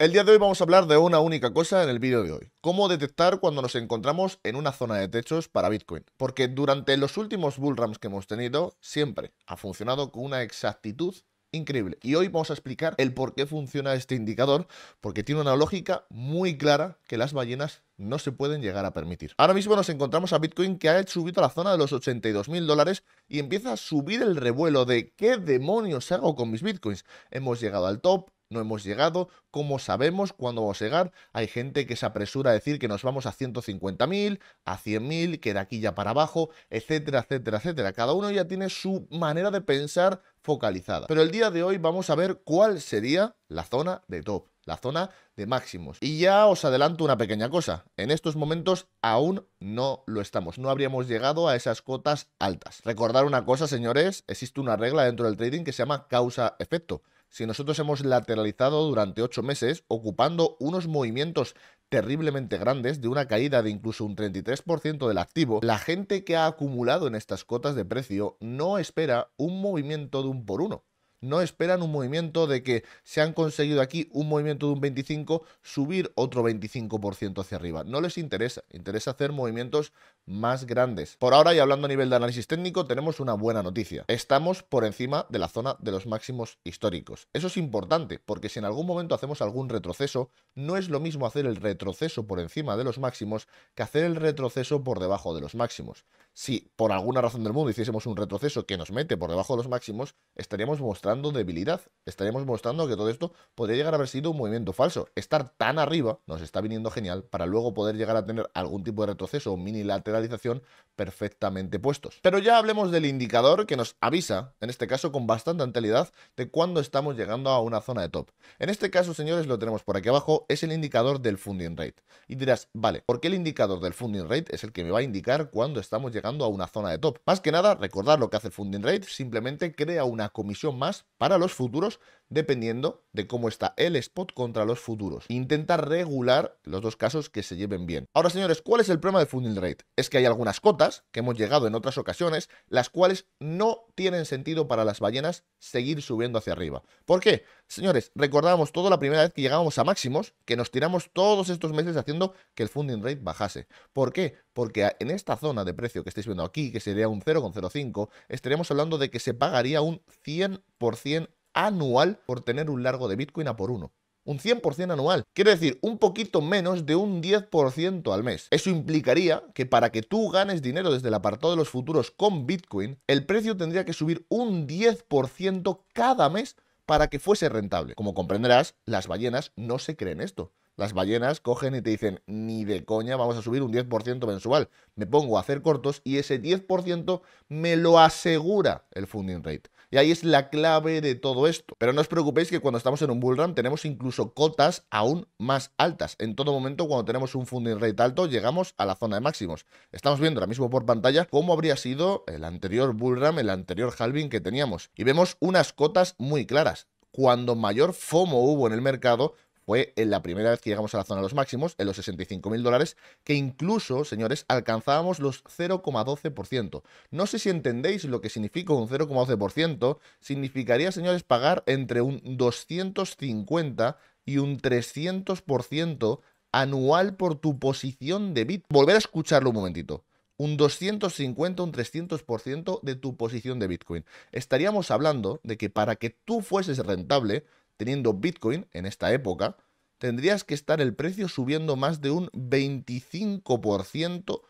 El día de hoy vamos a hablar de una única cosa en el vídeo de hoy, cómo detectar cuando nos encontramos en una zona de techos para Bitcoin, porque durante los últimos runs que hemos tenido siempre ha funcionado con una exactitud increíble. Y hoy vamos a explicar el por qué funciona este indicador, porque tiene una lógica muy clara que las ballenas no se pueden llegar a permitir. Ahora mismo nos encontramos a Bitcoin que ha subido a la zona de los 82 mil dólares y empieza a subir el revuelo de qué demonios hago con mis Bitcoins. Hemos llegado al top, no hemos llegado, ¿cómo sabemos cuándo vamos a llegar? Hay gente que se apresura a decir que nos vamos a 150.000, a 100.000, que de aquí ya para abajo, etcétera, etcétera, etcétera. Cada uno ya tiene su manera de pensar focalizada. Pero el día de hoy vamos a ver cuál sería la zona de top, la zona de máximos. Y ya os adelanto una pequeña cosa, en estos momentos aún no lo estamos, no habríamos llegado a esas cotas altas. Recordar una cosa, señores, existe una regla dentro del trading que se llama causa-efecto si nosotros hemos lateralizado durante ocho meses, ocupando unos movimientos terriblemente grandes, de una caída de incluso un 33% del activo, la gente que ha acumulado en estas cotas de precio no espera un movimiento de un por uno no esperan un movimiento de que se han conseguido aquí un movimiento de un 25, subir otro 25% hacia arriba. No les interesa, interesa hacer movimientos más grandes. Por ahora, y hablando a nivel de análisis técnico, tenemos una buena noticia. Estamos por encima de la zona de los máximos históricos. Eso es importante, porque si en algún momento hacemos algún retroceso, no es lo mismo hacer el retroceso por encima de los máximos que hacer el retroceso por debajo de los máximos. Si por alguna razón del mundo hiciésemos un retroceso que nos mete por debajo de los máximos, estaríamos mostrando debilidad. Estaremos mostrando que todo esto podría llegar a haber sido un movimiento falso. Estar tan arriba nos está viniendo genial para luego poder llegar a tener algún tipo de retroceso o mini lateralización perfectamente puestos. Pero ya hablemos del indicador que nos avisa, en este caso con bastante anterioridad, de cuándo estamos llegando a una zona de top. En este caso, señores, lo tenemos por aquí abajo, es el indicador del funding rate. Y dirás, vale, ¿por qué el indicador del funding rate es el que me va a indicar cuándo estamos llegando a una zona de top? Más que nada, recordar lo que hace el funding rate, simplemente crea una comisión más para los futuros dependiendo de cómo está el spot contra los futuros. Intenta regular los dos casos que se lleven bien. Ahora, señores, ¿cuál es el problema del funding rate? Es que hay algunas cotas que hemos llegado en otras ocasiones, las cuales no tienen sentido para las ballenas seguir subiendo hacia arriba. ¿Por qué? Señores, recordábamos todo la primera vez que llegábamos a máximos, que nos tiramos todos estos meses haciendo que el funding rate bajase. ¿Por qué? Porque en esta zona de precio que estáis viendo aquí, que sería un 0,05, estaríamos hablando de que se pagaría un 100% anual por tener un largo de Bitcoin a por uno un 100% anual. Quiere decir, un poquito menos de un 10% al mes. Eso implicaría que para que tú ganes dinero desde el apartado de los futuros con Bitcoin, el precio tendría que subir un 10% cada mes para que fuese rentable. Como comprenderás, las ballenas no se creen esto. Las ballenas cogen y te dicen, ni de coña, vamos a subir un 10% mensual. Me pongo a hacer cortos y ese 10% me lo asegura el funding rate. Y ahí es la clave de todo esto. Pero no os preocupéis que cuando estamos en un Bullram tenemos incluso cotas aún más altas. En todo momento, cuando tenemos un funding rate alto, llegamos a la zona de máximos. Estamos viendo ahora mismo por pantalla cómo habría sido el anterior Bullram, el anterior halving que teníamos. Y vemos unas cotas muy claras cuando mayor FOMO hubo en el mercado fue en eh, la primera vez que llegamos a la zona de los máximos, en los 65.000 dólares, que incluso, señores, alcanzábamos los 0,12%. No sé si entendéis lo que significa un 0,12%. Significaría, señores, pagar entre un 250 y un 300% anual por tu posición de Bitcoin. Volver a escucharlo un momentito un 250, un 300% de tu posición de Bitcoin. Estaríamos hablando de que para que tú fueses rentable, teniendo Bitcoin en esta época, tendrías que estar el precio subiendo más de un 25%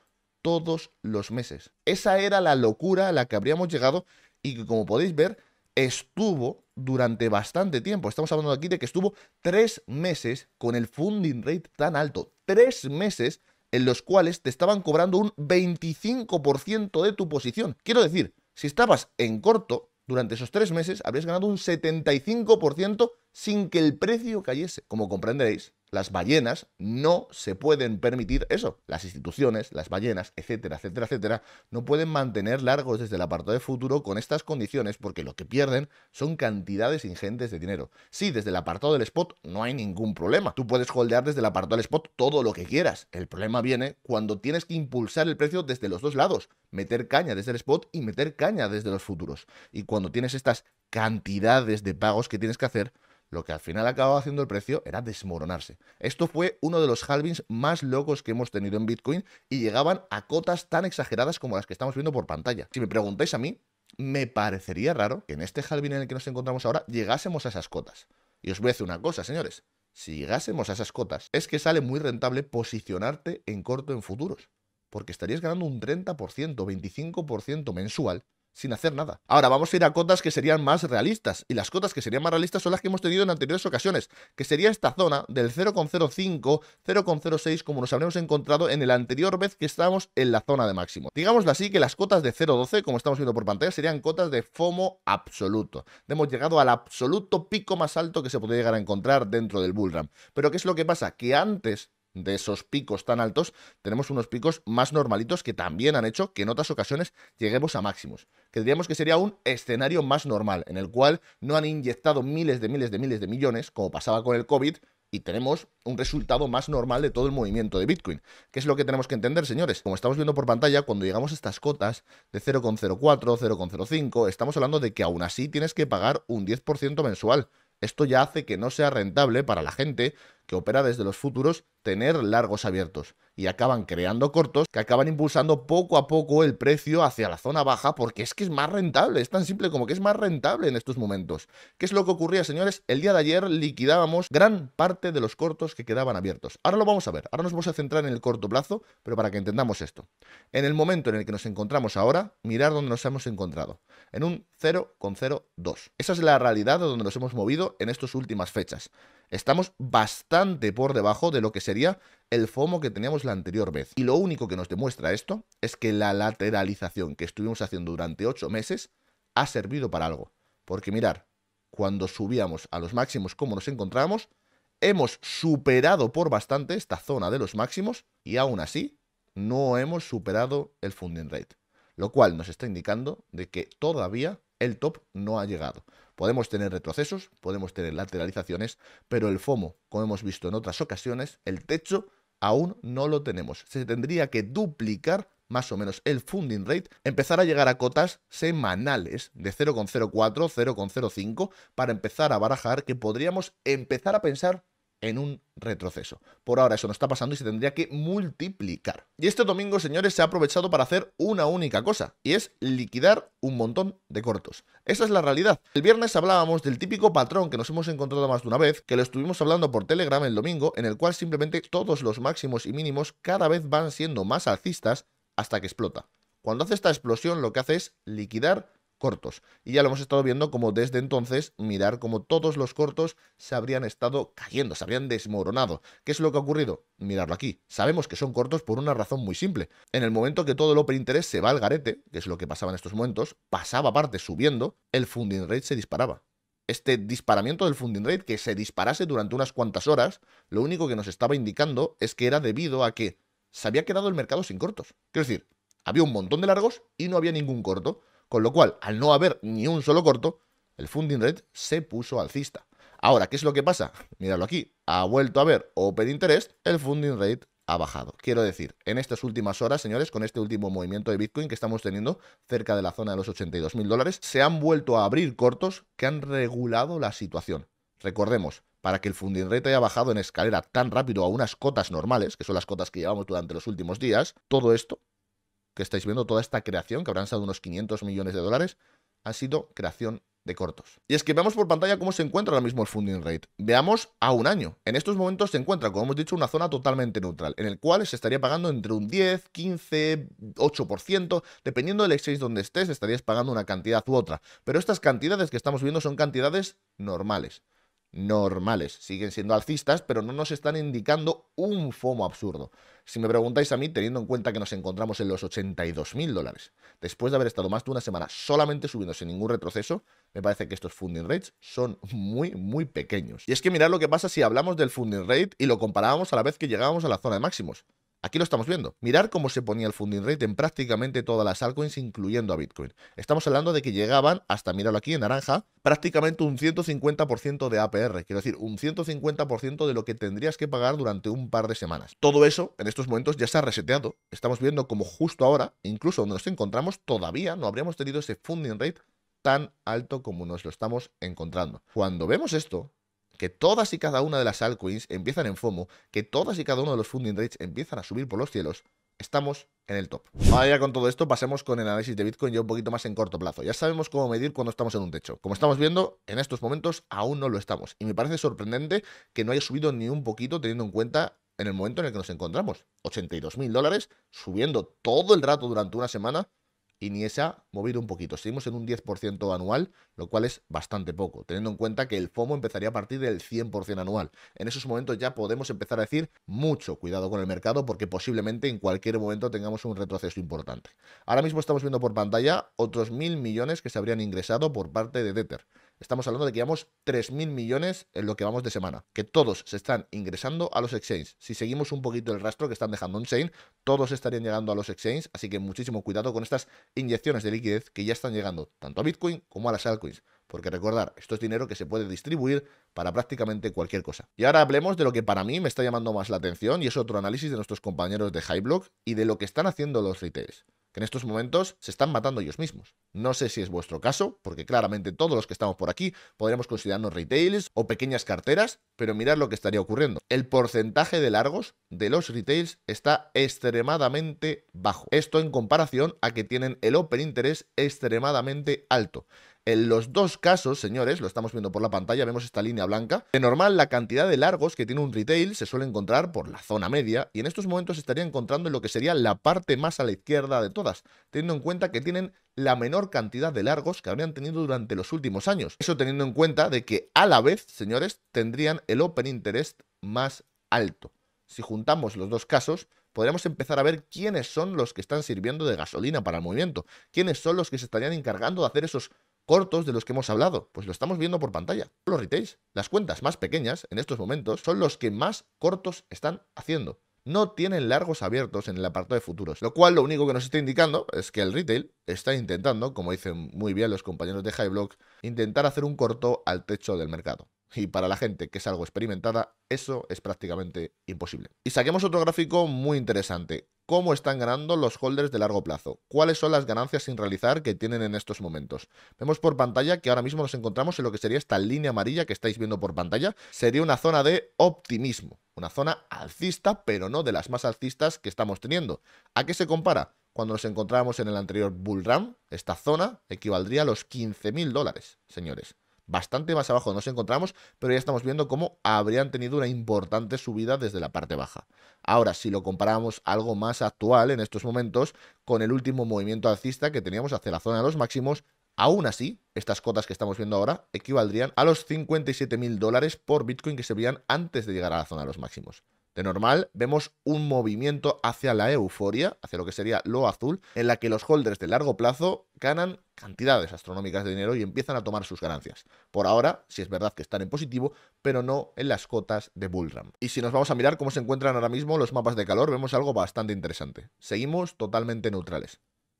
todos los meses. Esa era la locura a la que habríamos llegado y que como podéis ver estuvo durante bastante tiempo. Estamos hablando aquí de que estuvo tres meses con el funding rate tan alto. Tres meses en los cuales te estaban cobrando un 25% de tu posición. Quiero decir, si estabas en corto, durante esos tres meses habréis ganado un 75% sin que el precio cayese. Como comprenderéis, las ballenas no se pueden permitir eso. Las instituciones, las ballenas, etcétera, etcétera, etcétera, no pueden mantener largos desde el apartado de futuro con estas condiciones porque lo que pierden son cantidades ingentes de dinero. Sí, desde el apartado del spot no hay ningún problema. Tú puedes holdear desde el apartado del spot todo lo que quieras. El problema viene cuando tienes que impulsar el precio desde los dos lados. Meter caña desde el spot y meter caña desde los futuros. Y cuando tienes estas cantidades de pagos que tienes que hacer, lo que al final acababa haciendo el precio era desmoronarse. Esto fue uno de los halvings más locos que hemos tenido en Bitcoin y llegaban a cotas tan exageradas como las que estamos viendo por pantalla. Si me preguntáis a mí, me parecería raro que en este halving en el que nos encontramos ahora llegásemos a esas cotas. Y os voy a decir una cosa, señores. Si llegásemos a esas cotas, es que sale muy rentable posicionarte en corto en futuros, porque estarías ganando un 30%, 25% mensual sin hacer nada. Ahora vamos a ir a cotas que serían más realistas, y las cotas que serían más realistas son las que hemos tenido en anteriores ocasiones, que sería esta zona del 0,05, 0,06, como nos habremos encontrado en el anterior vez que estábamos en la zona de máximo. Digámoslo así que las cotas de 0,12, como estamos viendo por pantalla, serían cotas de FOMO absoluto. Hemos llegado al absoluto pico más alto que se podría llegar a encontrar dentro del bullram. Pero ¿qué es lo que pasa? Que antes de esos picos tan altos, tenemos unos picos más normalitos que también han hecho que en otras ocasiones lleguemos a máximos, que diríamos que sería un escenario más normal, en el cual no han inyectado miles de miles de miles de millones, como pasaba con el COVID, y tenemos un resultado más normal de todo el movimiento de Bitcoin. ¿Qué es lo que tenemos que entender, señores? Como estamos viendo por pantalla, cuando llegamos a estas cotas de 0,04, 0,05, estamos hablando de que aún así tienes que pagar un 10% mensual. Esto ya hace que no sea rentable para la gente que opera desde los futuros tener largos abiertos y acaban creando cortos que acaban impulsando poco a poco el precio hacia la zona baja porque es que es más rentable, es tan simple como que es más rentable en estos momentos. ¿Qué es lo que ocurría, señores? El día de ayer liquidábamos gran parte de los cortos que quedaban abiertos. Ahora lo vamos a ver, ahora nos vamos a centrar en el corto plazo, pero para que entendamos esto. En el momento en el que nos encontramos ahora, mirar dónde nos hemos encontrado, en un 0,02. Esa es la realidad donde nos hemos movido en estas últimas fechas. Estamos bastante por debajo de lo que sería el FOMO que teníamos la anterior vez. Y lo único que nos demuestra esto es que la lateralización que estuvimos haciendo durante 8 meses ha servido para algo. Porque mirar, cuando subíamos a los máximos como nos encontramos, hemos superado por bastante esta zona de los máximos y aún así no hemos superado el funding rate. Lo cual nos está indicando de que todavía el top no ha llegado. Podemos tener retrocesos, podemos tener lateralizaciones, pero el FOMO, como hemos visto en otras ocasiones, el techo aún no lo tenemos. Se tendría que duplicar más o menos el funding rate, empezar a llegar a cotas semanales de 0,04, 0,05 para empezar a barajar que podríamos empezar a pensar en un retroceso. Por ahora eso no está pasando y se tendría que multiplicar. Y este domingo, señores, se ha aprovechado para hacer una única cosa, y es liquidar un montón de cortos. Esa es la realidad. El viernes hablábamos del típico patrón que nos hemos encontrado más de una vez, que lo estuvimos hablando por Telegram el domingo, en el cual simplemente todos los máximos y mínimos cada vez van siendo más alcistas hasta que explota. Cuando hace esta explosión lo que hace es liquidar cortos. Y ya lo hemos estado viendo como desde entonces mirar como todos los cortos se habrían estado cayendo, se habrían desmoronado. ¿Qué es lo que ha ocurrido? Mirarlo aquí. Sabemos que son cortos por una razón muy simple. En el momento que todo el open interest se va al garete, que es lo que pasaba en estos momentos, pasaba parte subiendo, el funding rate se disparaba este disparamiento del funding rate, que se disparase durante unas cuantas horas, lo único que nos estaba indicando es que era debido a que se había quedado el mercado sin cortos. Quiero decir, había un montón de largos y no había ningún corto. Con lo cual, al no haber ni un solo corto, el funding rate se puso alcista. Ahora, ¿qué es lo que pasa? Míralo aquí. Ha vuelto a haber open interest, el funding rate ha bajado. Quiero decir, en estas últimas horas, señores, con este último movimiento de Bitcoin que estamos teniendo cerca de la zona de los 82 mil dólares, se han vuelto a abrir cortos que han regulado la situación. Recordemos, para que el funding rate haya bajado en escalera tan rápido a unas cotas normales, que son las cotas que llevamos durante los últimos días, todo esto que estáis viendo, toda esta creación, que habrán sido unos 500 millones de dólares, ha sido creación de cortos. Y es que veamos por pantalla cómo se encuentra ahora mismo el funding rate. Veamos a un año. En estos momentos se encuentra, como hemos dicho, una zona totalmente neutral, en el cual se estaría pagando entre un 10, 15, 8%, dependiendo del exchange donde estés, estarías pagando una cantidad u otra. Pero estas cantidades que estamos viendo son cantidades normales normales. Siguen siendo alcistas, pero no nos están indicando un FOMO absurdo. Si me preguntáis a mí, teniendo en cuenta que nos encontramos en los 82.000 dólares, después de haber estado más de una semana solamente subiendo sin ningún retroceso, me parece que estos funding rates son muy, muy pequeños. Y es que mirad lo que pasa si hablamos del funding rate y lo comparábamos a la vez que llegábamos a la zona de máximos. Aquí lo estamos viendo. Mirar cómo se ponía el funding rate en prácticamente todas las altcoins, incluyendo a Bitcoin. Estamos hablando de que llegaban, hasta míralo aquí en naranja, prácticamente un 150% de APR. Quiero decir, un 150% de lo que tendrías que pagar durante un par de semanas. Todo eso, en estos momentos, ya se ha reseteado. Estamos viendo como justo ahora, incluso donde nos encontramos, todavía no habríamos tenido ese funding rate tan alto como nos lo estamos encontrando. Cuando vemos esto, que todas y cada una de las altcoins empiezan en FOMO, que todas y cada uno de los funding rates empiezan a subir por los cielos, estamos en el top. Ahora ya con todo esto pasemos con el análisis de Bitcoin ya un poquito más en corto plazo. Ya sabemos cómo medir cuando estamos en un techo. Como estamos viendo, en estos momentos aún no lo estamos. Y me parece sorprendente que no haya subido ni un poquito teniendo en cuenta en el momento en el que nos encontramos. 82 mil dólares subiendo todo el rato durante una semana Iniesa movido un poquito. Seguimos en un 10% anual, lo cual es bastante poco, teniendo en cuenta que el FOMO empezaría a partir del 100% anual. En esos momentos ya podemos empezar a decir mucho cuidado con el mercado porque posiblemente en cualquier momento tengamos un retroceso importante. Ahora mismo estamos viendo por pantalla otros mil millones que se habrían ingresado por parte de Deter estamos hablando de que llevamos 3.000 millones en lo que vamos de semana, que todos se están ingresando a los exchanges. Si seguimos un poquito el rastro que están dejando en Chain, todos estarían llegando a los exchanges, así que muchísimo cuidado con estas inyecciones de liquidez que ya están llegando tanto a Bitcoin como a las altcoins. Porque recordar, esto es dinero que se puede distribuir para prácticamente cualquier cosa. Y ahora hablemos de lo que para mí me está llamando más la atención y es otro análisis de nuestros compañeros de Highblock y de lo que están haciendo los retails en estos momentos se están matando ellos mismos. No sé si es vuestro caso, porque claramente todos los que estamos por aquí podríamos considerarnos retails o pequeñas carteras, pero mirad lo que estaría ocurriendo. El porcentaje de largos de los retails está extremadamente bajo. Esto en comparación a que tienen el open interés extremadamente alto. En los dos casos, señores, lo estamos viendo por la pantalla, vemos esta línea blanca. De normal, la cantidad de largos que tiene un retail se suele encontrar por la zona media y en estos momentos estaría encontrando lo que sería la parte más a la izquierda de todas, teniendo en cuenta que tienen la menor cantidad de largos que habrían tenido durante los últimos años. Eso teniendo en cuenta de que a la vez, señores, tendrían el open interest más alto. Si juntamos los dos casos, podríamos empezar a ver quiénes son los que están sirviendo de gasolina para el movimiento, quiénes son los que se estarían encargando de hacer esos cortos de los que hemos hablado. Pues lo estamos viendo por pantalla. Los retails, las cuentas más pequeñas en estos momentos, son los que más cortos están haciendo. No tienen largos abiertos en el apartado de futuros, lo cual lo único que nos está indicando es que el retail está intentando, como dicen muy bien los compañeros de Highblock, intentar hacer un corto al techo del mercado. Y para la gente que es algo experimentada, eso es prácticamente imposible. Y saquemos otro gráfico muy interesante cómo están ganando los holders de largo plazo, cuáles son las ganancias sin realizar que tienen en estos momentos. Vemos por pantalla que ahora mismo nos encontramos en lo que sería esta línea amarilla que estáis viendo por pantalla, sería una zona de optimismo, una zona alcista, pero no de las más alcistas que estamos teniendo. ¿A qué se compara? Cuando nos encontrábamos en el anterior bull run, esta zona equivaldría a los 15.000 dólares, señores bastante más abajo nos encontramos, pero ya estamos viendo cómo habrían tenido una importante subida desde la parte baja. Ahora, si lo comparamos algo más actual en estos momentos con el último movimiento alcista que teníamos hacia la zona de los máximos, aún así, estas cotas que estamos viendo ahora equivaldrían a los 57.000 dólares por Bitcoin que se veían antes de llegar a la zona de los máximos. De normal, vemos un movimiento hacia la euforia, hacia lo que sería lo azul, en la que los holders de largo plazo ganan cantidades astronómicas de dinero y empiezan a tomar sus ganancias. Por ahora, si sí es verdad que están en positivo, pero no en las cotas de Bullram. Y si nos vamos a mirar cómo se encuentran ahora mismo los mapas de calor, vemos algo bastante interesante. Seguimos totalmente neutrales.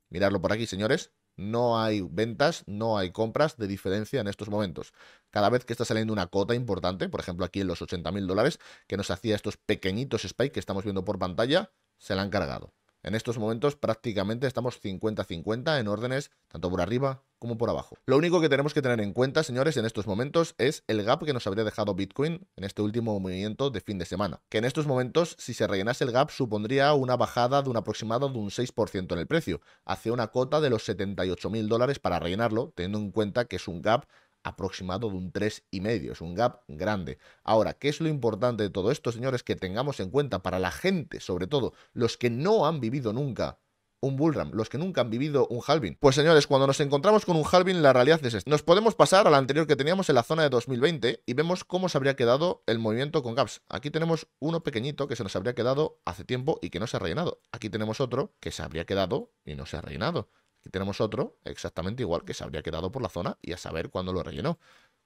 Miradlo por aquí, señores. No hay ventas, no hay compras de diferencia en estos momentos. Cada vez que está saliendo una cota importante, por ejemplo aquí en los 80 mil dólares, que nos hacía estos pequeñitos spikes que estamos viendo por pantalla, se la han cargado. En estos momentos prácticamente estamos 50-50 en órdenes, tanto por arriba como por abajo. Lo único que tenemos que tener en cuenta, señores, en estos momentos es el gap que nos habría dejado Bitcoin en este último movimiento de fin de semana. Que en estos momentos, si se rellenase el gap, supondría una bajada de un aproximado de un 6% en el precio, hacia una cota de los 78 mil dólares para rellenarlo, teniendo en cuenta que es un gap aproximado de un 3,5. Es un gap grande. Ahora, ¿qué es lo importante de todo esto, señores? Que tengamos en cuenta para la gente, sobre todo los que no han vivido nunca un bullram, los que nunca han vivido un halving. Pues señores, cuando nos encontramos con un halving, la realidad es esta. Nos podemos pasar a la anterior que teníamos en la zona de 2020 y vemos cómo se habría quedado el movimiento con gaps. Aquí tenemos uno pequeñito que se nos habría quedado hace tiempo y que no se ha rellenado. Aquí tenemos otro que se habría quedado y no se ha rellenado. Aquí tenemos otro, exactamente igual, que se habría quedado por la zona y a saber cuándo lo rellenó.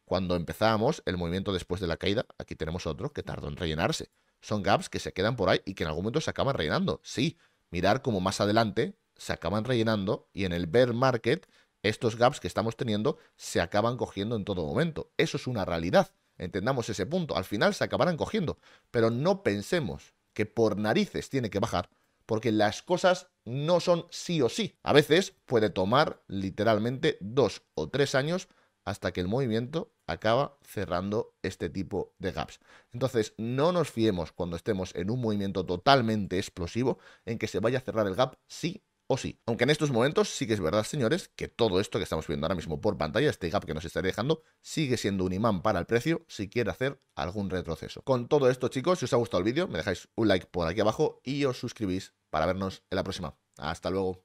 Cuando empezamos el movimiento después de la caída, aquí tenemos otro que tardó en rellenarse. Son gaps que se quedan por ahí y que en algún momento se acaban rellenando. Sí, mirar cómo más adelante se acaban rellenando y en el bear market estos gaps que estamos teniendo se acaban cogiendo en todo momento. Eso es una realidad. Entendamos ese punto. Al final se acabarán cogiendo. Pero no pensemos que por narices tiene que bajar porque las cosas no son sí o sí. A veces puede tomar literalmente dos o tres años hasta que el movimiento acaba cerrando este tipo de gaps. Entonces, no nos fiemos cuando estemos en un movimiento totalmente explosivo en que se vaya a cerrar el gap sí o sí. Aunque en estos momentos sí que es verdad, señores, que todo esto que estamos viendo ahora mismo por pantalla, este gap que nos está dejando, sigue siendo un imán para el precio si quiere hacer algún retroceso. Con todo esto, chicos, si os ha gustado el vídeo, me dejáis un like por aquí abajo y os suscribís para vernos en la próxima. Hasta luego.